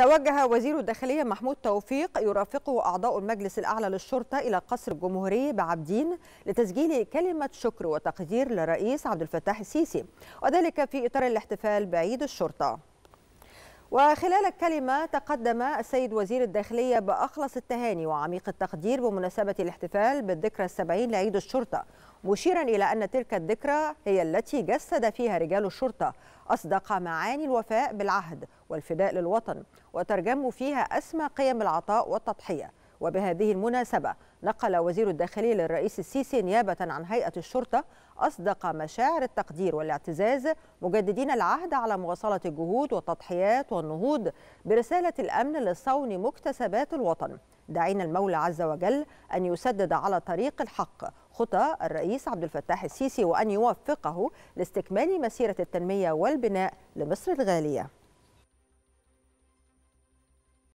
توجه وزير الداخلية محمود توفيق يرافقه أعضاء المجلس الأعلى للشرطة إلى قصر الجمهورية بعبدين لتسجيل كلمة شكر وتقدير للرئيس عبد الفتاح السيسي وذلك في إطار الاحتفال بعيد الشرطة وخلال الكلمة تقدم السيد وزير الداخلية بأخلص التهاني وعميق التقدير بمناسبة الاحتفال بالذكرى السبعين لعيد الشرطة مشيرا إلى أن تلك الذكرى هي التي جسد فيها رجال الشرطة أصدق معاني الوفاء بالعهد والفداء للوطن وترجموا فيها أسمى قيم العطاء والتضحية وبهذه المناسبة نقل وزير الداخلية للرئيس السيسي نيابة عن هيئة الشرطة أصدق مشاعر التقدير والاعتزاز مجددين العهد على مواصلة الجهود والتضحيات والنهوض برسالة الأمن لصون مكتسبات الوطن داعين المولى عز وجل أن يسدد على طريق الحق خطى الرئيس عبد الفتاح السيسي وأن يوفقه لاستكمال مسيرة التنمية والبناء لمصر الغالية